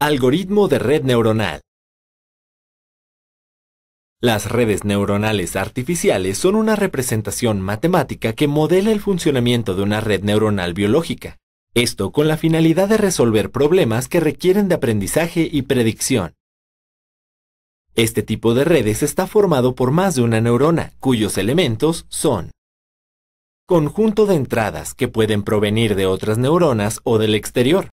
Algoritmo de red neuronal. Las redes neuronales artificiales son una representación matemática que modela el funcionamiento de una red neuronal biológica, esto con la finalidad de resolver problemas que requieren de aprendizaje y predicción. Este tipo de redes está formado por más de una neurona, cuyos elementos son conjunto de entradas que pueden provenir de otras neuronas o del exterior,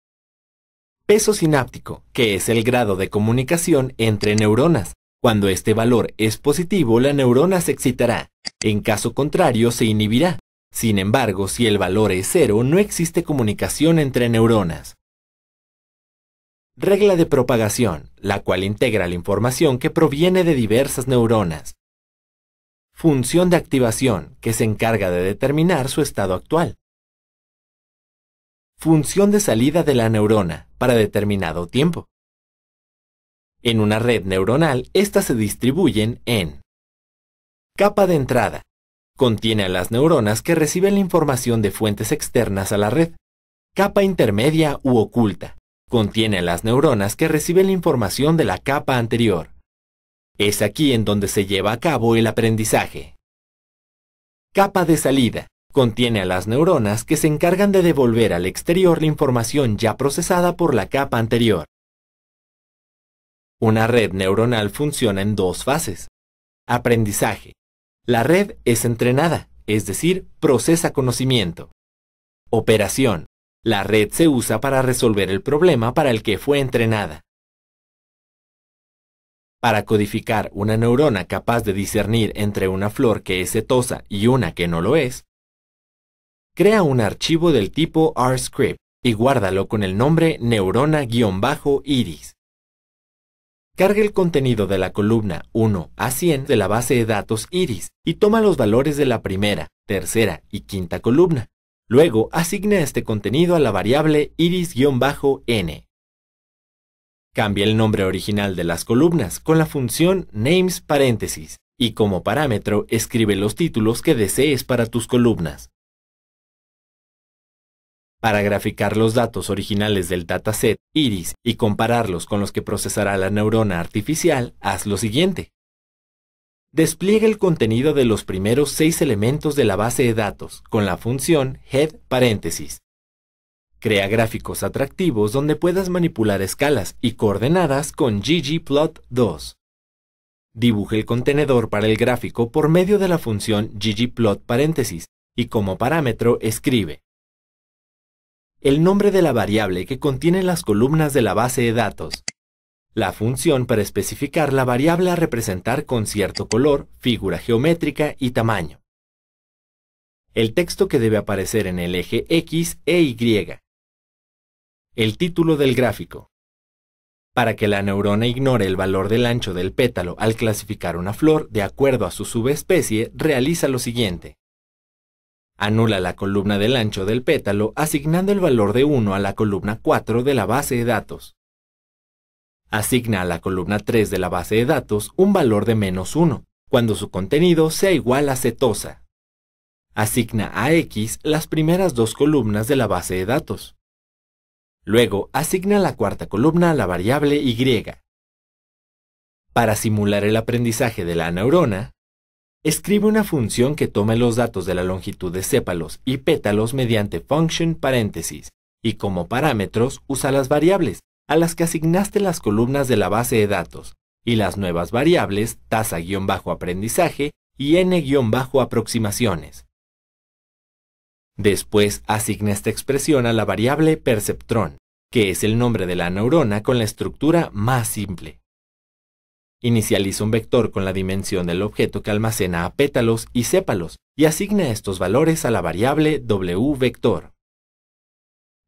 peso sináptico, que es el grado de comunicación entre neuronas. Cuando este valor es positivo, la neurona se excitará. En caso contrario, se inhibirá. Sin embargo, si el valor es cero, no existe comunicación entre neuronas. Regla de propagación, la cual integra la información que proviene de diversas neuronas. Función de activación, que se encarga de determinar su estado actual función de salida de la neurona para determinado tiempo. En una red neuronal, estas se distribuyen en capa de entrada. Contiene a las neuronas que reciben la información de fuentes externas a la red. Capa intermedia u oculta. Contiene a las neuronas que reciben la información de la capa anterior. Es aquí en donde se lleva a cabo el aprendizaje. Capa de salida. Contiene a las neuronas que se encargan de devolver al exterior la información ya procesada por la capa anterior. Una red neuronal funciona en dos fases. Aprendizaje. La red es entrenada, es decir, procesa conocimiento. Operación. La red se usa para resolver el problema para el que fue entrenada. Para codificar una neurona capaz de discernir entre una flor que es setosa y una que no lo es, Crea un archivo del tipo rscript y guárdalo con el nombre neurona-iris. Cargue el contenido de la columna 1 a 100 de la base de datos iris y toma los valores de la primera, tercera y quinta columna. Luego asigna este contenido a la variable iris-n. Cambia el nombre original de las columnas con la función names paréntesis y como parámetro escribe los títulos que desees para tus columnas. Para graficar los datos originales del dataset Iris y compararlos con los que procesará la neurona artificial, haz lo siguiente. Despliega el contenido de los primeros seis elementos de la base de datos con la función head paréntesis. Crea gráficos atractivos donde puedas manipular escalas y coordenadas con ggplot2. Dibuje el contenedor para el gráfico por medio de la función ggplot paréntesis y como parámetro escribe el nombre de la variable que contiene las columnas de la base de datos, la función para especificar la variable a representar con cierto color, figura geométrica y tamaño, el texto que debe aparecer en el eje X e Y, el título del gráfico. Para que la neurona ignore el valor del ancho del pétalo al clasificar una flor de acuerdo a su subespecie, realiza lo siguiente. Anula la columna del ancho del pétalo asignando el valor de 1 a la columna 4 de la base de datos. Asigna a la columna 3 de la base de datos un valor de menos 1, cuando su contenido sea igual a cetosa. Asigna a X las primeras dos columnas de la base de datos. Luego, asigna la cuarta columna a la variable Y. Para simular el aprendizaje de la neurona, Escribe una función que tome los datos de la longitud de sépalos y pétalos mediante function paréntesis y como parámetros usa las variables a las que asignaste las columnas de la base de datos y las nuevas variables tasa-aprendizaje y n-aproximaciones. Después asigna esta expresión a la variable perceptrón, que es el nombre de la neurona con la estructura más simple. Inicializa un vector con la dimensión del objeto que almacena a pétalos y sépalos y asigna estos valores a la variable w vector.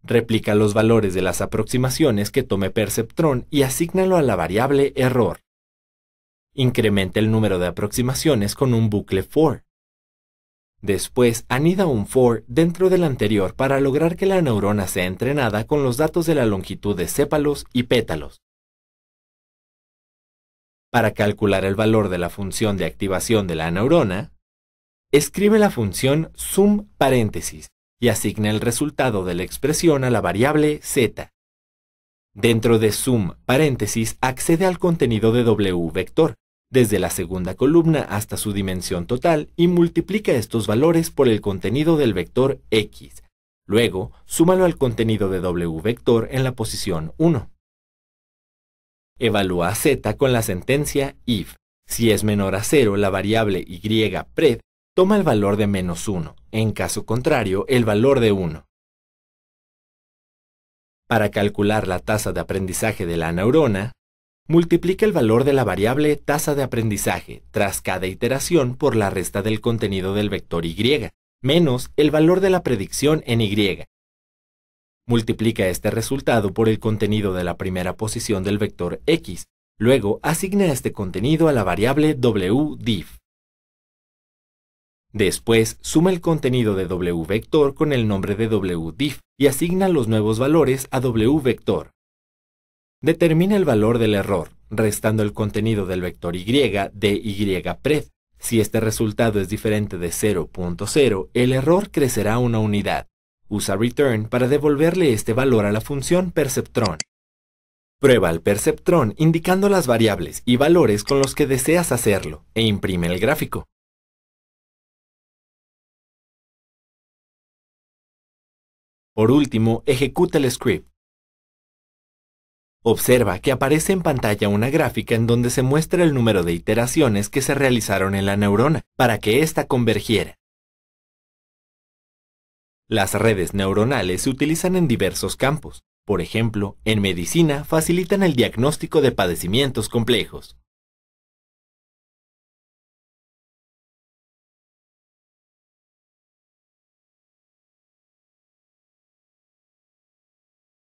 Replica los valores de las aproximaciones que tome perceptrón y asígnalo a la variable error. Incrementa el número de aproximaciones con un bucle for. Después, anida un for dentro del anterior para lograr que la neurona sea entrenada con los datos de la longitud de sépalos y pétalos para calcular el valor de la función de activación de la neurona, escribe la función sum paréntesis y asigna el resultado de la expresión a la variable z. Dentro de sum paréntesis accede al contenido de w vector, desde la segunda columna hasta su dimensión total y multiplica estos valores por el contenido del vector x. Luego, súmalo al contenido de w vector en la posición 1. Evalúa z con la sentencia if. Si es menor a 0, la variable y pred toma el valor de menos 1, en caso contrario, el valor de 1. Para calcular la tasa de aprendizaje de la neurona, multiplica el valor de la variable tasa de aprendizaje tras cada iteración por la resta del contenido del vector y, menos el valor de la predicción en y, Multiplica este resultado por el contenido de la primera posición del vector x, luego asigna este contenido a la variable wdiff. Después, suma el contenido de wvector con el nombre de wdiff y asigna los nuevos valores a wvector. Determina el valor del error, restando el contenido del vector y de y Si este resultado es diferente de 0.0, el error crecerá una unidad. Usa return para devolverle este valor a la función perceptron. Prueba el perceptrón indicando las variables y valores con los que deseas hacerlo e imprime el gráfico. Por último, ejecuta el script. Observa que aparece en pantalla una gráfica en donde se muestra el número de iteraciones que se realizaron en la neurona para que ésta convergiera. Las redes neuronales se utilizan en diversos campos. Por ejemplo, en medicina facilitan el diagnóstico de padecimientos complejos.